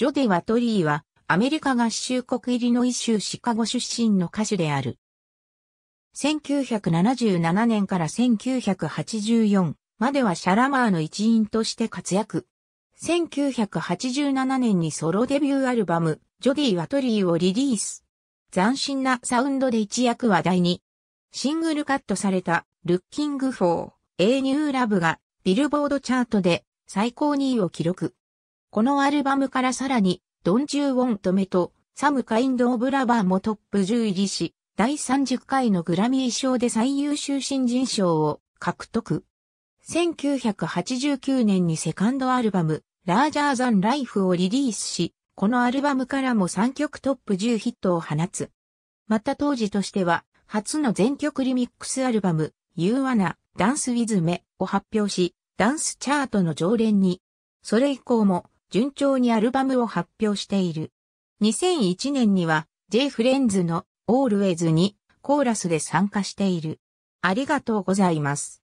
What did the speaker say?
ジョデ・ィ・ワトリーは、アメリカ合衆国イリノイ州シカゴ出身の歌手である。1977年から1984まではシャラマーの一員として活躍。1987年にソロデビューアルバム、ジョディ・ワトリーをリリース。斬新なサウンドで一躍話題に。シングルカットされた、ルッキング・フォー、A ニュー・ラブが、ビルボードチャートで最高2位を記録。このアルバムからさらに、ドン・ジュー・ウォン・トメと、サム・カインド・オブ・ラバーもトップ10入りし、第30回のグラミー賞で最優秀新人賞を獲得。1989年にセカンドアルバム、ラージャー・ザン・ライフをリリースし、このアルバムからも3曲トップ10ヒットを放つ。また当時としては、初の全曲リミックスアルバム、You Wanna Dance With Me を発表し、ダンスチャートの常連に。それ以降も順調にアルバムを発表している。2001年には J フレンズの Always にコーラスで参加している。ありがとうございます。